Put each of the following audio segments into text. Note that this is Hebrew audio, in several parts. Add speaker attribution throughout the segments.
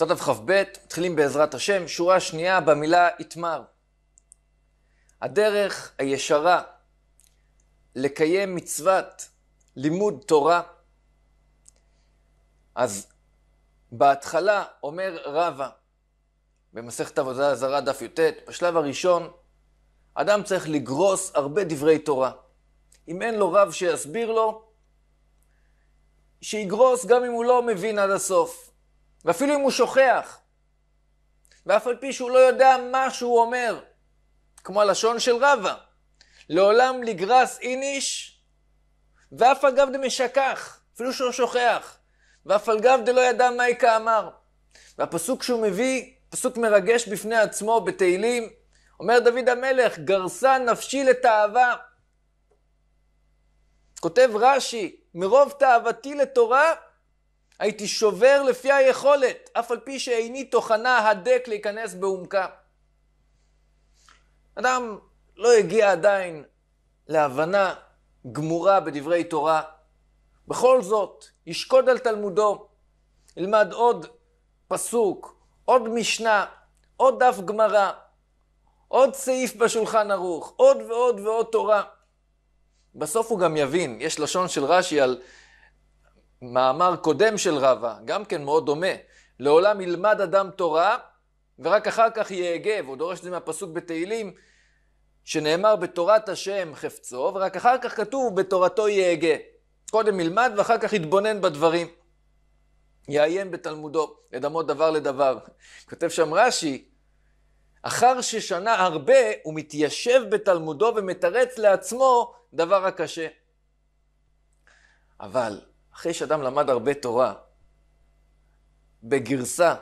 Speaker 1: סטארט-אפ כ"ב, מתחילים בעזרת השם, שורה שנייה במילה יתמר. הדרך הישרה לקיים מצוות לימוד תורה, אז בהתחלה אומר רבא, במסכת עבודה זרה דף י"ט, בשלב הראשון, אדם צריך לגרוס הרבה דברי תורה. אם אין לו רב שיסביר לו, שיגרוס גם אם הוא לא מבין עד הסוף. ואפילו אם הוא שוכח, ואף על פי שהוא לא יודע מה שהוא אומר, כמו הלשון של רבא, לעולם לגרס איניש, ואף אגב דמשכח, אפילו שהוא שוכח, ואף על גב דלא ידע מה איכה אמר. והפסוק שהוא מביא, פסוק מרגש בפני עצמו בתהילים, אומר דוד המלך, גרסה נפשי לתאווה. כותב רש"י, מרוב תאוותי לתורה, הייתי שובר לפי היכולת, אף על פי שאיני תוכנה הדק להיכנס בעומקה. אדם לא הגיע עדיין להבנה גמורה בדברי תורה. בכל זאת, ישקוד על תלמודו, ילמד עוד פסוק, עוד משנה, עוד דף גמרא, עוד סעיף בשולחן ערוך, עוד ועוד ועוד תורה. בסוף הוא גם יבין, יש לשון של רש"י על מאמר קודם של רבא, גם כן מאוד דומה, לעולם ילמד אדם תורה ורק אחר כך יהגה, והוא דורש את זה מהפסוק בתהילים שנאמר בתורת השם חפצו ורק אחר כך כתוב בתורתו יהגה. קודם ילמד ואחר כך יתבונן בדברים. יעיין בתלמודו, לדמות דבר לדבר. כותב שם רש"י, אחר ששנה הרבה הוא מתיישב בתלמודו ומתרץ לעצמו דבר הקשה. אבל אחרי שאדם למד הרבה תורה, בגרסה,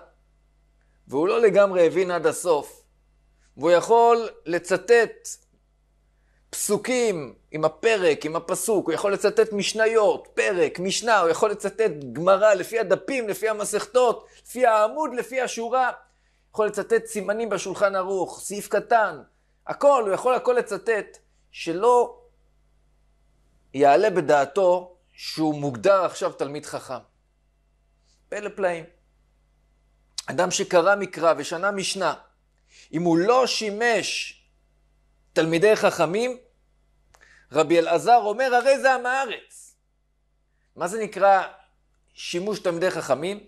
Speaker 1: והוא לא לגמרי הבין עד הסוף, והוא יכול לצטט פסוקים עם הפרק, עם הפסוק, הוא יכול לצטט משניות, פרק, משנה, הוא יכול לצטט גמרא לפי הדפים, לפי המסכתות, לפי העמוד, לפי השורה, הוא יכול לצטט סימנים בשולחן ערוך, סעיף קטן, הכל, הוא יכול הכל לצטט, שלא יעלה בדעתו שהוא מוגדר עכשיו תלמיד חכם. פלא פלאים. אדם שקרא מקרא ושנה משנה, אם הוא לא שימש תלמידי חכמים, רבי אלעזר אומר, הרי זה עם הארץ. מה זה נקרא שימוש תלמידי חכמים?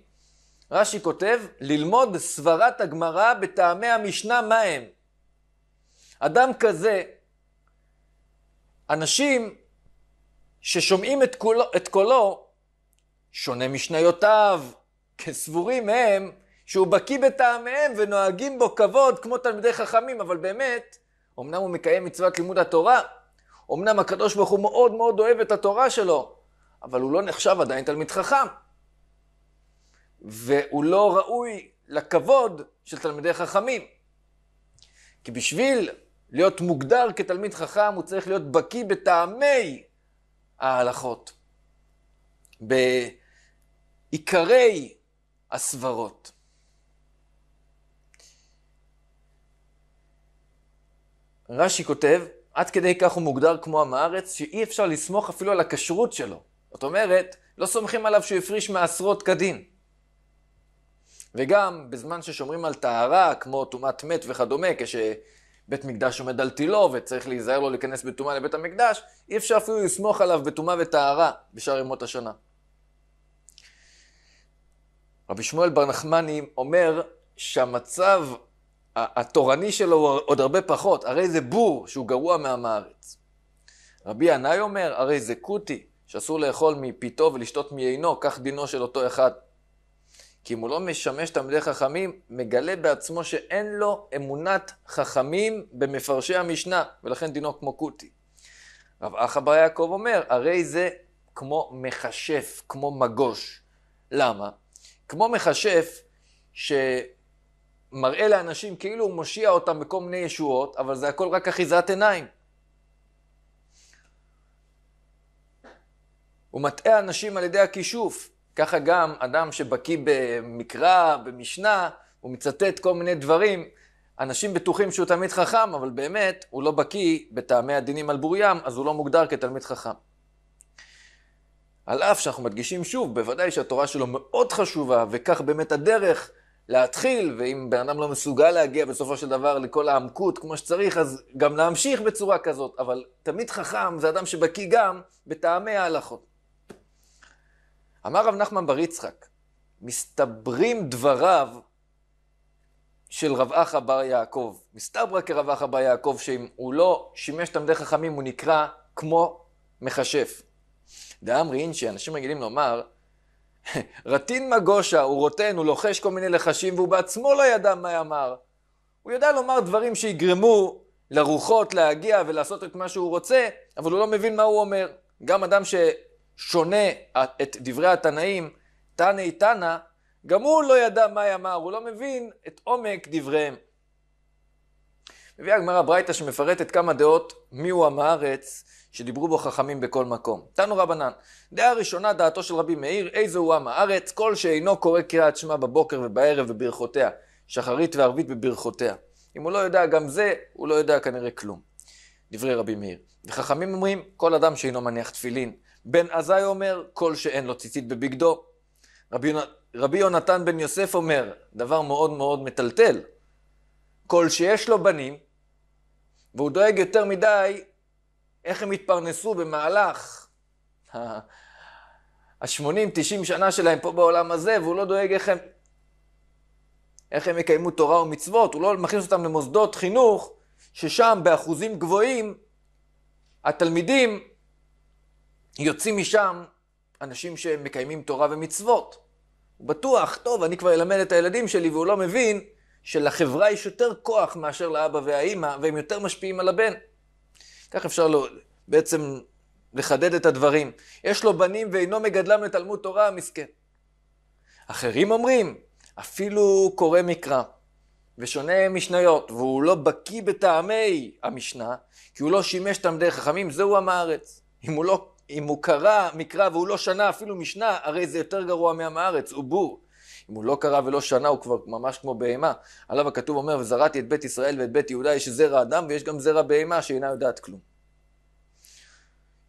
Speaker 1: רש"י כותב, ללמוד סברת הגמרא בטעמי המשנה מה הם. אדם כזה, אנשים ששומעים את קולו, את קולו שונה משניותיו, כסבורים הם שהוא בקיא בטעמיהם ונוהגים בו כבוד כמו תלמידי חכמים, אבל באמת, אמנם הוא מקיים מצוות לימוד התורה, אמנם הקדוש ברוך הוא מאוד מאוד אוהב את התורה שלו, אבל הוא לא נחשב עדיין תלמיד חכם. והוא לא ראוי לכבוד של תלמידי חכמים. כי בשביל להיות מוגדר כתלמיד חכם, הוא צריך להיות בקיא בטעמי ההלכות, בעיקרי הסברות. רש"י כותב, עד כדי כך הוא מוגדר כמו עם הארץ, שאי אפשר לסמוך אפילו על הכשרות שלו. זאת אומרת, לא סומכים עליו שהוא הפריש מעשרות כדין. וגם, בזמן ששומרים על טהרה, כמו טומאת מת וכדומה, כש... בית מקדש עומד על תילו וצריך להיזהר לו לא להיכנס בטומאה לבית המקדש, אי אפשר אפילו לסמוך עליו בטומאה וטהרה בשאר ימות השנה. רבי שמואל בר נחמני אומר שהמצב התורני שלו הוא עוד הרבה פחות, הרי זה בור שהוא גרוע מעם הארץ. רבי ינאי אומר, הרי זה כותי, שאסור לאכול מפיתו ולשתות מיינו, כך דינו של אותו אחד. כי אם הוא לא משמש תלמידי חכמים, מגלה בעצמו שאין לו אמונת חכמים במפרשי המשנה, ולכן דינו כמו קוטי. רב אחא בר יעקב אומר, הרי זה כמו מכשף, כמו מגוש. למה? כמו מכשף שמראה לאנשים כאילו הוא מושיע אותם בכל מיני ישועות, אבל זה הכל רק אחיזת עיניים. הוא מטעה אנשים על ידי הכישוף. ככה גם אדם שבקיא במקרא, במשנה, הוא מצטט כל מיני דברים, אנשים בטוחים שהוא תלמיד חכם, אבל באמת הוא לא בקיא בטעמי הדינים על בוריים, אז הוא לא מוגדר כתלמיד חכם. על אף שאנחנו מדגישים שוב, בוודאי שהתורה שלו מאוד חשובה, וכך באמת הדרך להתחיל, ואם בן אדם לא מסוגל להגיע בסופו של דבר לכל העמקות כמו שצריך, אז גם להמשיך בצורה כזאת, אבל תמיד חכם זה אדם שבקיא גם בטעמי ההלכות. אמר רב נחמן בר יצחק, מסתברים דבריו של רב אחא בר יעקב. מסתברא כרב אחא בר יעקב, שאם הוא לא שימש תלמידי חכמים, הוא נקרא כמו מכשף. דאמרי אינשי, אנשים רגילים לומר, רטין מגושה, הוא רוטן, הוא לוחש כל מיני לחשים, והוא בעצמו לא ידע מה אמר. הוא יודע לומר דברים שיגרמו לרוחות להגיע ולעשות את מה שהוא רוצה, אבל הוא לא מבין מה הוא אומר. גם אדם ש... שונה את דברי התנאים, תנאי תנא, גם הוא לא ידע מה יאמר, הוא לא מבין את עומק דבריהם. מביאה הגמרא ברייתא שמפרטת כמה דעות מיהו עם הארץ שדיברו בו חכמים בכל מקום. תנו רבנן, דעה ראשונה דעתו של רבי מאיר, איזה הוא עם הארץ, כל שאינו קורא קריאת שמע בבוקר ובערב וברכותיה, שחרית וערבית בברכותיה. אם הוא לא יודע גם זה, הוא לא יודע כנראה כלום. דברי רבי מאיר. וחכמים אומרים, כל אדם שאינו מניח תפילין, בן עזאי אומר, כל שאין לו ציצית בבגדו. רבי, רבי יונתן בן יוסף אומר, דבר מאוד מאוד מטלטל, כל שיש לו בנים, והוא דואג יותר מדי איך הם יתפרנסו במהלך ה-80-90 שנה שלהם פה בעולם הזה, והוא לא דואג איך הם, איך הם יקיימו תורה ומצוות, הוא לא מכניס אותם למוסדות חינוך, ששם באחוזים גבוהים התלמידים יוצאים משם אנשים שמקיימים תורה ומצוות. הוא בטוח, טוב, אני כבר אלמד את הילדים שלי, והוא לא מבין שלחברה יש יותר כוח מאשר לאבא והאימא, והם יותר משפיעים על הבן. כך אפשר לו, בעצם לחדד את הדברים. יש לו בנים ואינו מגדלם לתלמוד תורה, המסכן. אחרים אומרים, אפילו קורא מקרא, ושונה משניות, והוא לא בקיא בטעמי המשנה, כי הוא לא שימש תלמידי חכמים, זהו עם הארץ. אם הוא לא אם הוא קרא מקרא והוא לא שנה אפילו משנה, הרי זה יותר גרוע מעם הארץ, הוא בור. אם הוא לא קרא ולא שנה, הוא כבר ממש כמו בהמה. עליו הכתוב אומר, וזרעתי את בית ישראל ואת בית יהודה, יש זרע אדם ויש גם זרע בהמה שאינה יודעת כלום.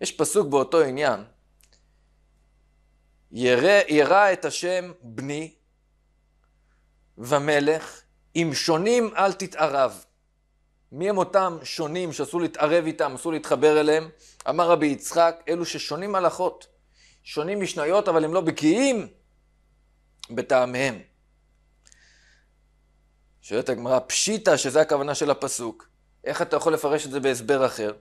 Speaker 1: יש פסוק באותו עניין, ירא, ירא את השם בני ומלך, אם שונים אל תתערב. מי הם אותם שונים שאסור להתערב איתם, אסור להתחבר אליהם? אמר רבי יצחק, אלו ששונים הלכות, שונים משניות, אבל הם לא בקיאים בטעמיהם. שואלת הגמרא, פשיטא, שזה הכוונה של הפסוק, איך אתה יכול לפרש את זה בהסבר אחר?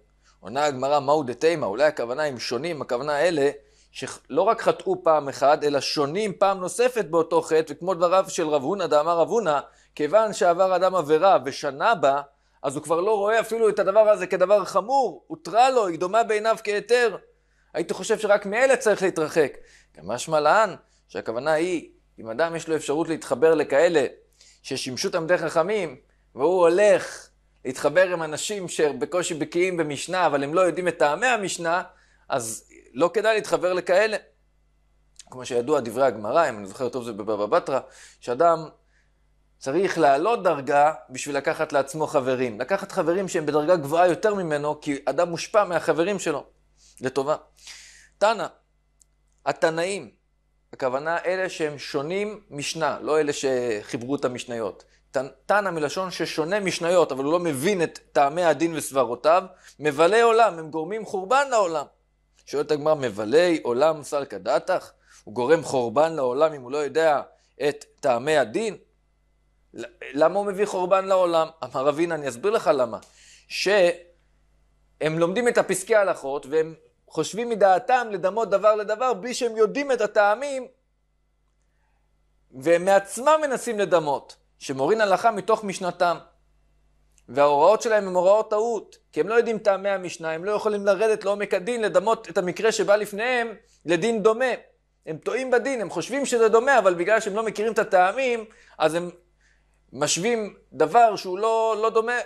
Speaker 1: עונה הגמרא, מהו דתימה? אולי הכוונה הם שונים, הכוונה אלה שלא רק חטאו פעם אחת, אלא שונים פעם נוספת באותו חטא, וכמו דבריו של רב הונא, דאמר רב הונא, כיוון שעבר אדם עבירה ושנה בה, אז הוא כבר לא רואה אפילו את הדבר הזה כדבר חמור, הותרה לו, היא דומה בעיניו כהיתר. הייתי חושב שרק מאלה צריך להתרחק. גם משמע לאן, שהכוונה היא, אם אדם יש לו אפשרות להתחבר לכאלה ששימשו תלמידי חכמים, והוא הולך להתחבר עם אנשים שבקושי בקיאים במשנה, אבל הם לא יודעים את טעמי המשנה, אז לא כדאי להתחבר לכאלה. כמו שידוע דברי הגמרא, אם אני זוכר טוב זה בבבא בתרא, שאדם צריך לעלות דרגה בשביל לקחת לעצמו חברים. לקחת חברים שהם בדרגה גבוהה יותר ממנו, כי אדם מושפע מהחברים שלו. לטובה. תנא, התנאים, הכוונה אלה שהם שונים משנה, לא אלה שחיברו את המשניות. תנא מלשון ששונה משניות, אבל הוא לא מבין את טעמי הדין וסברותיו, מבלי עולם, הם גורמים חורבן לעולם. שואלת הגמרא, מבלי עולם סלקא דתך? הוא גורם חורבן לעולם אם הוא לא יודע את טעמי הדין? למה הוא מביא חורבן לעולם? אמר אבינה, אני אסביר לך למה. שהם לומדים את הפסקי ההלכות, והם חושבים מדעתם לדמות דבר לדבר, בלי שהם יודעים את הטעמים, והם מעצמם מנסים לדמות, שמורין הלכה מתוך משנתם. וההוראות שלהם הן הוראות טעות, כי הם לא יודעים טעמי המשנה, הם לא יכולים לרדת לעומק הדין, לדמות את המקרה שבא לפניהם לדין דומה. הם טועים בדין, הם חושבים שזה דומה, אבל בגלל שהם לא מכירים את הטעמים, אז הם משווים דבר שהוא לא, לא דומה,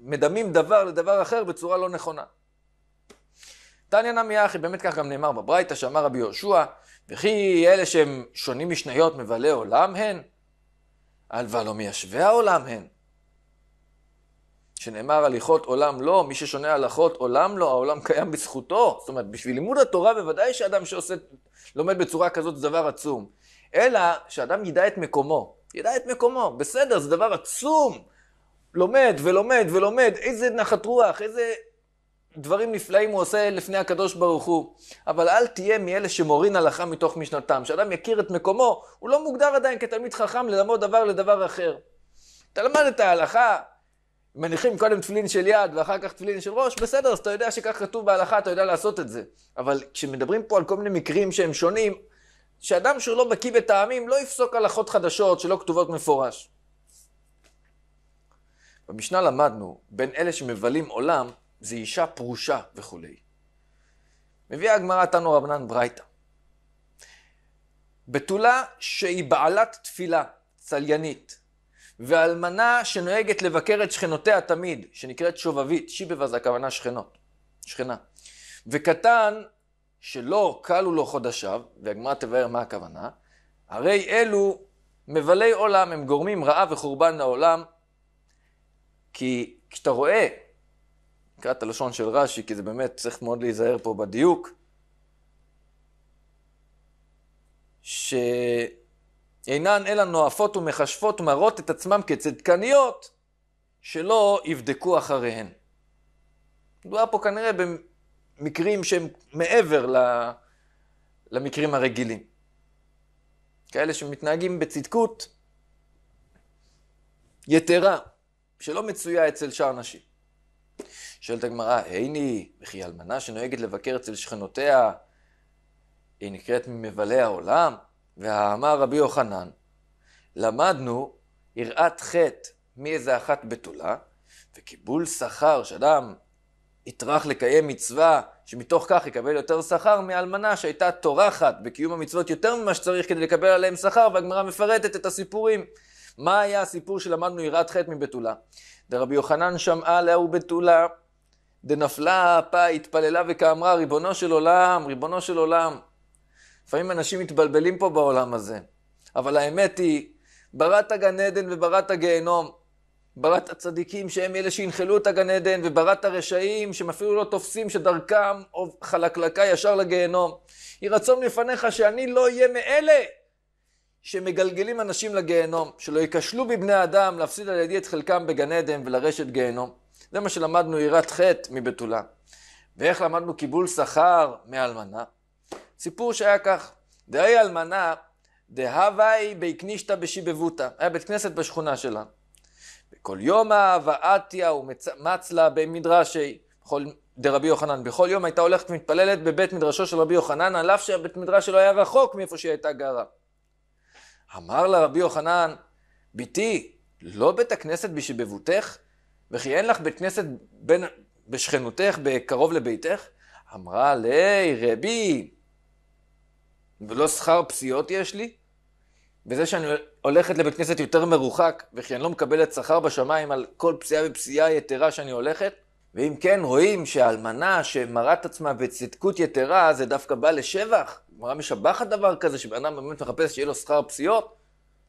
Speaker 1: ומדמים דבר לדבר אחר בצורה לא נכונה. תניא נמי אחי, באמת כך גם נאמר בברייתא, שאמר רבי יהושע, וכי אלה שהם שונים משניות מבלי עולם הן, על ולא מיישבי העולם הן. שנאמר הליכות עולם לא, מי ששונה הלכות עולם לא, העולם קיים בזכותו. זאת אומרת, בשביל לימוד התורה בוודאי שאדם שעושה, לומד בצורה כזאת זה דבר עצום. אלא שאדם ידע את מקומו. ידע את מקומו. בסדר, זה דבר עצום. לומד ולומד ולומד, איזה נחת רוח, איזה דברים נפלאים הוא עושה לפני הקדוש ברוך הוא. אבל אל תהיה מאלה שמורין הלכה מתוך משנתם. שאדם יכיר את מקומו, הוא לא מוגדר עדיין כתלמיד חכם ללמוד דבר לדבר אחר. אתה למד את ההלכה, מניחים קודם תפילין של יד ואחר כך תפילין של ראש, בסדר, אז אתה יודע שכך כתוב בהלכה, אתה יודע לעשות את זה. אבל כשמדברים פה על כל מיני מקרים שהם שונים, שאדם שהוא לא בקיא בטעמים לא יפסוק הלכות חדשות שלא כתובות מפורש. במשנה למדנו, בין אלה שמבלים עולם, זה אישה פרושה וכולי. מביאה הגמרא תנו רבנן ברייתא. בתולה שהיא בעלת תפילה, צליינית, ואלמנה שנוהגת לבקר את שכנותיה תמיד, שנקראת שובבית, שיבבה זה הכוונה שכנות, שכנה. וקטן שלא כלו לו חודשיו, והגמרא תבאר מה הכוונה, הרי אלו מבלי עולם, הם גורמים רעה וחורבן לעולם, כי כשאתה רואה, נקרא את הלשון של רש"י, כי זה באמת, צריך מאוד להיזהר פה בדיוק, שאינן אלא נואפות ומכשפות, מראות את עצמם כצדקניות, שלא יבדקו אחריהן. מדובר פה כנראה מקרים שהם מעבר למקרים הרגילים. כאלה שמתנהגים בצדקות יתרה, שלא מצויה אצל שאר נשים. שואלת הגמרא, הני, וכי אלמנה שנוהגת לבקר אצל שכנותיה, היא נקראת ממבלי העולם? והאמר רבי יוחנן, למדנו יראת חטא מאיזה אחת בתולה, וקיבול שכר שאדם יטרח לקיים מצווה, שמתוך כך יקבל יותר שכר מאלמנה שהייתה טורחת בקיום המצוות יותר ממה שצריך כדי לקבל עליהם שכר, והגמרא מפרטת את הסיפורים. מה היה הסיפור שלמדנו יראת חטא מבתולה? דרבי יוחנן שמעה להו בתולה, דנפלה האפה, התפללה וכאמרה, ריבונו של עולם, ריבונו של עולם. לפעמים אנשים מתבלבלים פה בעולם הזה, אבל האמת היא, בראת גן עדן ובראת גיהנום. ברא הצדיקים שהם אלה שינחלו את הגן עדן, וברא הרשעים שהם אפילו לא תופסים שדרכם חלקלקה ישר לגיהנום. יהי רצון לפניך שאני לא אהיה מאלה שמגלגלים אנשים לגיהנום, שלא ייכשלו בבני אדם להפסיד על ידי את חלקם בגן עדן ולרשת גיהנום. זה מה שלמדנו יראת חטא מבתולה. ואיך למדנו קיבול שכר מאלמנה? סיפור שהיה כך, דהי אלמנה, דהווי היא ביקנישתא בשיבבותא, היה בית כנסת בשכונה שלנו. כל יום ואתיה ומצלה במדרשי. בכל, דרבי יוחנן. בכל יום הייתה הולכת ומתפללת בבית מדרשו של רבי יוחנן, על אף שהבית מדרש שלו היה רחוק מאיפה שהיא הייתה גרה. אמר לה רבי יוחנן, בתי, לא בית הכנסת בשבבותך? וכי אין לך בית כנסת בין, בשכנותך, בקרוב לביתך? אמרה לי, רבי, ולא שכר פסיעות יש לי? וזה שאני לא- הולכת לבית כנסת יותר מרוחק, וכי אני לא מקבלת שכר בשמיים על כל פסיעה ופסיעה יתרה שאני הולכת? ואם כן, רואים שהאלמנה שמראת עצמה בצדקות יתרה, זה דווקא בא לשבח. גמרא משבחת דבר כזה, שבן אדם באמת מחפש שיהיה לו שכר פסיעות.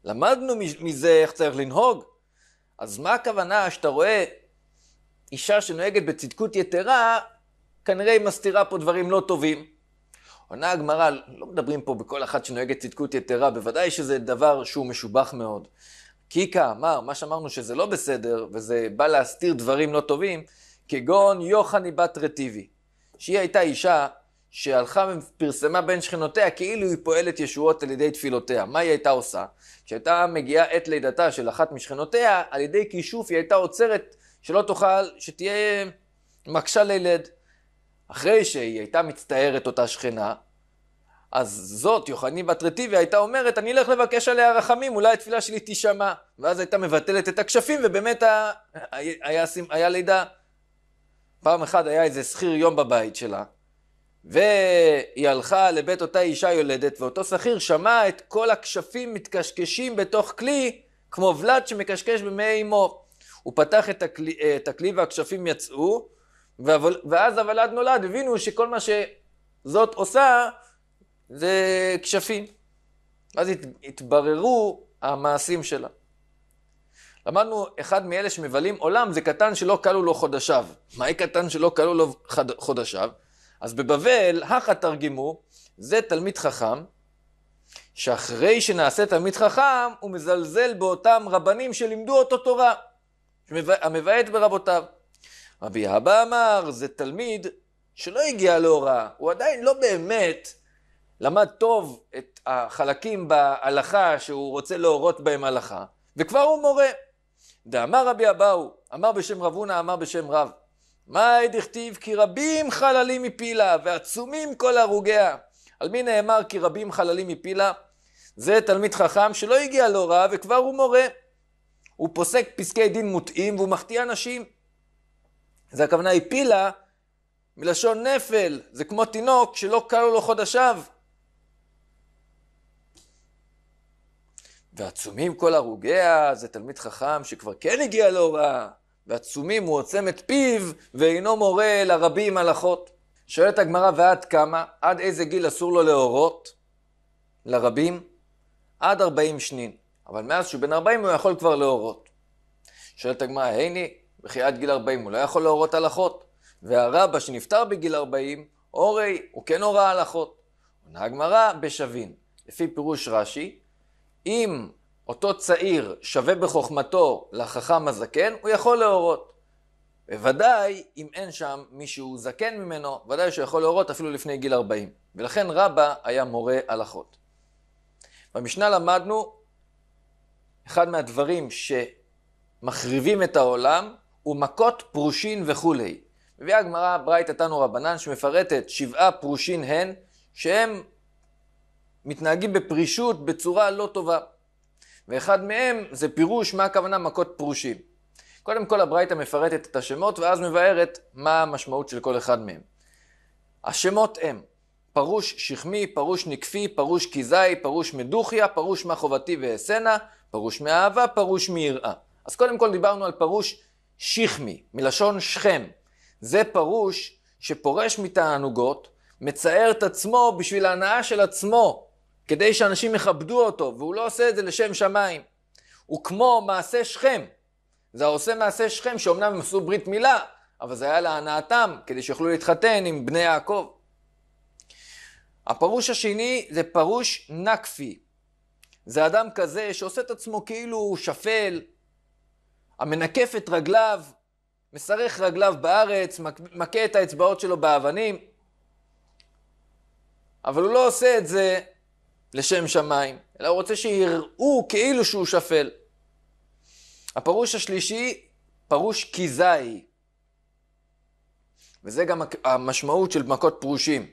Speaker 1: למדנו מזה איך צריך לנהוג. אז מה הכוונה שאתה רואה אישה שנוהגת בצדקות יתרה, כנראה היא מסתירה פה דברים לא טובים. עונה הגמרא, לא מדברים פה בכל אחת שנוהגת צדקות יתרה, בוודאי שזה דבר שהוא משובח מאוד. קיקה אמר, מה שאמרנו שזה לא בסדר, וזה בא להסתיר דברים לא טובים, כגון יוחני בת רטיבי, שהיא הייתה אישה שהלכה ופרסמה בין שכנותיה כאילו היא פועלת ישועות על ידי תפילותיה. מה היא הייתה עושה? כשהייתה מגיעה עת לידתה של אחת משכנותיה, על ידי כישוף היא הייתה עוצרת שלא תוכל, שתהיה מקשה לילד. אחרי שהיא הייתה מצטערת אותה שכנה, אז זאת, יוחנין בת רטיבי, הייתה אומרת, אני אלך לבקש עליה רחמים, אולי התפילה שלי תישמע. ואז הייתה מבטלת את הכשפים, ובאמת היה, היה, היה לידה. פעם אחת היה איזה שכיר יום בבית שלה, והיא הלכה לבית אותה אישה יולדת, ואותו שכיר שמע את כל הכשפים מתקשקשים בתוך כלי, כמו ולד שמקשקש במי אימו. הוא פתח את הכלי, את הכלי והכשפים יצאו, ואז הוולד נולד, הבינו שכל מה שזאת עושה זה כשפים. אז הת, התבררו המעשים שלה. למדנו, אחד מאלה שמבלים עולם זה קטן שלא כלו לו חודשיו. מהי קטן שלא כלו לו חד, חודשיו? אז בבבל, הכה תרגמו, זה תלמיד חכם, שאחרי שנעשה תלמיד חכם, הוא מזלזל באותם רבנים שלימדו אותו תורה, המבעט ברבותיו. רבי אבא אמר, זה תלמיד שלא הגיע להוראה, הוא עדיין לא באמת למד טוב את החלקים בהלכה שהוא רוצה להורות בהם הלכה, וכבר הוא מורה. דאמר רבי אבאו, אמר בשם רב הונא, אמר בשם רב, מאי דכתיב כי רבים חללים מפילה ועצומים כל הרוגיה. על מי נאמר כי רבים חללים מפילה? זה תלמיד חכם שלא הגיע להוראה וכבר הוא מורה. הוא פוסק פסקי דין מוטעים והוא מחטיא אנשים. זה הכוונה הפילה מלשון נפל, זה כמו תינוק שלא קלו לו חודשיו. ועצומים כל הרוגיה, זה תלמיד חכם שכבר כן הגיע להוראה, ועצומים הוא עוצם את פיו ואינו מורה לרבים הלכות. שואלת הגמרא ועד כמה, עד איזה גיל אסור לו להורות? לרבים? עד ארבעים שנין. אבל מאז שהוא בן ארבעים הוא יכול כבר להורות. שואלת הגמרא, הייני, וכי עד גיל 40 הוא לא יכול להורות הלכות, והרבא שנפטר בגיל 40, הורי, הוא כן הורה הלכות. עונה הגמרא בשווין. לפי פירוש רש"י, אם אותו צעיר שווה בחוכמתו לחכם הזקן, הוא יכול להורות. בוודאי אם אין שם מישהו זקן ממנו, ודאי שהוא יכול להורות אפילו לפני גיל 40. ולכן רבא היה מורה הלכות. במשנה למדנו אחד מהדברים שמחריבים את העולם ומכות פרושין וכולי. מביאה הגמרא ברייתא תנו רבנן שמפרטת שבעה פרושין הן, שהם מתנהגים בפרישות בצורה לא טובה. ואחד מהם זה פירוש מה הכוונה מכות פרושין. קודם כל הברייתא מפרטת את השמות ואז מבארת מה המשמעות של כל אחד מהם. השמות הם פרוש שכמי, פרוש נקפי, פרוש כזי, פרוש מדוכיה, פרוש מה חובתי ואעשנה, פרוש מאהבה, פרוש מיראה. אז קודם כל דיברנו על פרוש שכמי, מלשון שכם. זה פרוש שפורש מתענוגות, מצייר את עצמו בשביל ההנאה של עצמו, כדי שאנשים יכבדו אותו, והוא לא עושה את זה לשם שמיים. הוא כמו מעשה שכם. זה העושה מעשה שכם, שאומנם הם עשו ברית מילה, אבל זה היה להנאתם, כדי שיוכלו להתחתן עם בני יעקב. הפרוש השני זה פרוש נקפי. זה אדם כזה שעושה את עצמו כאילו הוא שפל, המנקף את רגליו, מסרך רגליו בארץ, מכה את האצבעות שלו באבנים, אבל הוא לא עושה את זה לשם שמיים, אלא הוא רוצה שיראו כאילו שהוא שפל. הפירוש השלישי, פירוש קיזאי, וזה גם המשמעות של מכות פרושים.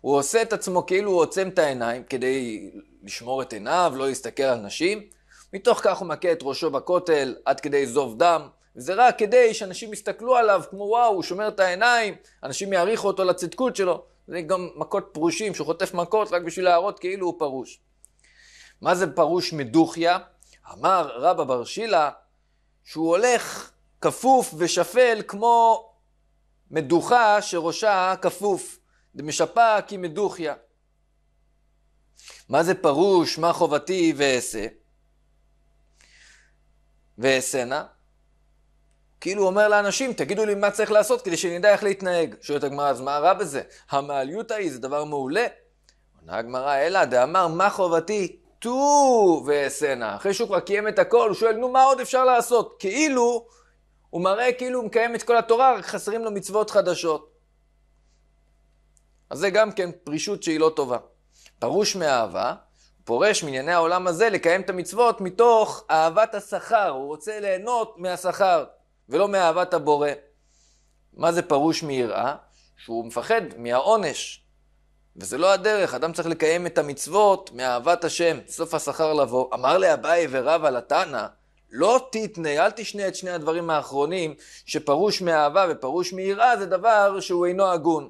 Speaker 1: הוא עושה את עצמו כאילו הוא עוצם את העיניים כדי לשמור את עיניו, לא להסתכל על נשים, מתוך כך הוא מכה את ראשו בכותל עד כדי זוב דם. וזה רק כדי שאנשים יסתכלו עליו כמו וואו, הוא שומר את העיניים, אנשים יעריכו אותו לצדקות שלו. זה גם מכות פרושים, שהוא חוטף מכות רק בשביל להראות כאילו הוא פרוש. מה זה פרוש מדוכיה? אמר רבא בר שילה שהוא הולך כפוף ושפל כמו מדוכה שראשה כפוף. דמשפה כי מדוכיה. מה זה פרוש, מה חובתי ואעשה? ואעשנה? כאילו הוא אומר לאנשים, תגידו לי מה צריך לעשות כדי שנדע איך להתנהג. שואלת הגמרא, אז מה רע בזה? המעליותא היא, זה דבר מעולה. עונה הגמרא, אלא דאמר, מה חובתי? טו ואעשנה. אחרי שהוא כבר קיים את הכל, הוא שואל, נו, מה עוד אפשר לעשות? כאילו, הוא מראה כאילו הוא מקיים את כל התורה, רק חסרים לו מצוות חדשות. אז זה גם כן פרישות שהיא לא טובה. פרוש מאהבה, פורש מענייני העולם הזה לקיים את המצוות מתוך אהבת השכר, הוא רוצה ליהנות מהשכר ולא מאהבת הבורא. מה זה פרוש מיראה? שהוא מפחד מהעונש, וזה לא הדרך, אדם צריך לקיים את המצוות מאהבת השם, סוף השכר לבוא. אמר לאביי ורב על התנא, לא תתנה, אל תשנה את שני הדברים האחרונים, שפרוש מאהבה ופרוש מיראה זה דבר שהוא אינו הגון.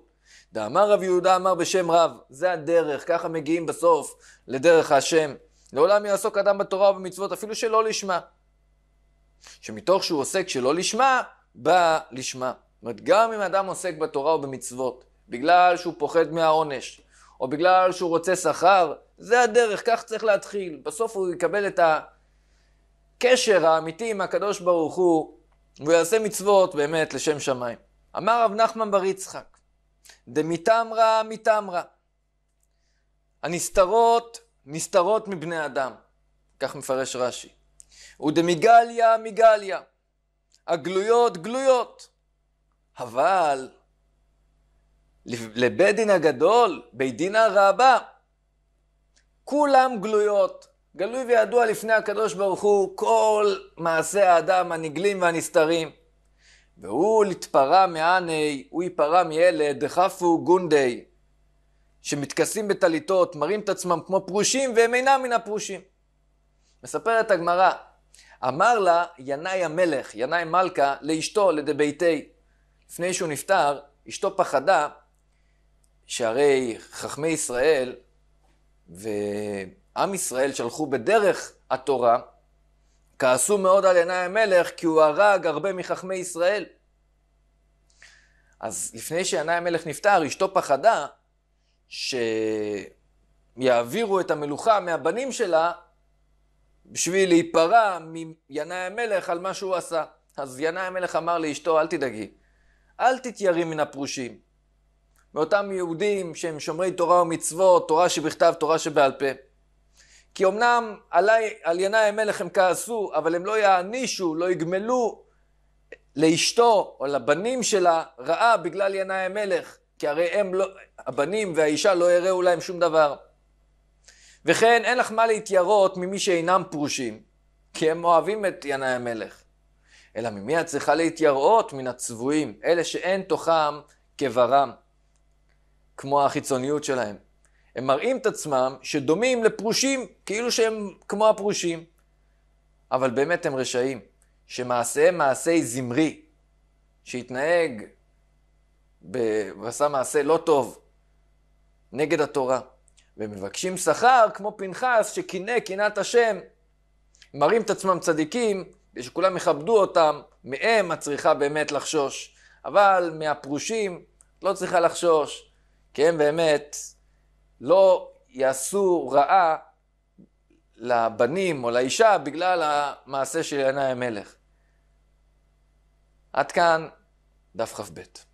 Speaker 1: דאמר רב יהודה אמר בשם רב, זה הדרך, ככה מגיעים בסוף לדרך השם. לעולם יעסוק אדם בתורה ובמצוות אפילו שלא לשמה. שמתוך שהוא עוסק שלא לשמה, בא לשמה. זאת אומרת, גם אם אדם עוסק בתורה ובמצוות, בגלל שהוא פוחד מהעונש, או בגלל שהוא רוצה שכר, זה הדרך, כך צריך להתחיל. בסוף הוא יקבל את הקשר האמיתי עם הקדוש ברוך הוא, והוא יעשה מצוות באמת לשם שמיים. אמר רב נחמן בר יצחק, דמיתם רע, הנסתרות, נסתרות מבני אדם. כך מפרש רש"י. ודמיגליה, מיגליה. הגלויות, גלויות. אבל לבית דין הגדול, בית דין הרבה, כולם גלויות. גלוי וידוע לפני הקדוש ברוך הוא כל מעשי האדם הנגלים והנסתרים. והוא להתפרע מעני, הוא יפרע מילד, דחפו גונדי, שמתכסים בטליתות, מראים את עצמם כמו פרושים, והם אינם מן הפרושים. מספרת הגמרא, אמר לה ינאי המלך, ינאי מלכה, לאשתו, לדביתי. לפני שהוא נפטר, אשתו פחדה, שהרי חכמי ישראל ועם ישראל שלחו בדרך התורה, כעסו מאוד על עיני המלך כי הוא הרג הרבה מחכמי ישראל. אז לפני שעיני המלך נפטר, אשתו פחדה שיעבירו את המלוכה מהבנים שלה בשביל להיפרע מינאי המלך על מה שהוא עשה. אז ינאי המלך אמר לאשתו, אל תדאגי, אל תתיירי מן הפרושים, מאותם יהודים שהם שומרי תורה ומצוות, תורה שבכתב, תורה שבעל פה. כי אמנם עלי, על ינאי המלך הם כעסו, אבל הם לא יענישו, לא יגמלו לאשתו או לבנים שלה רעה בגלל ינאי המלך, כי הרי הם לא, הבנים והאישה לא יראו להם שום דבר. וכן אין לך מה להתיירות ממי שאינם פרושים, כי הם אוהבים את ינאי המלך. אלא ממי את צריכה להתייראות? מן הצבועים, אלה שאין תוכם כברם, כמו החיצוניות שלהם. הם מראים את עצמם שדומים לפרושים, כאילו שהם כמו הפרושים. אבל באמת הם רשעים, שמעשיהם מעשי זמרי, שהתנהג ב... ועשה מעשה לא טוב נגד התורה, ומבקשים שכר כמו פנחס שקינא קינאת השם, מראים את עצמם צדיקים, ושכולם יכבדו אותם, מהם את צריכה באמת לחשוש. אבל מהפרושים לא צריכה לחשוש, כי הם באמת לא יעשו רעה לבנים או לאישה בגלל המעשה של ינאי המלך. עד כאן דף כ"ב.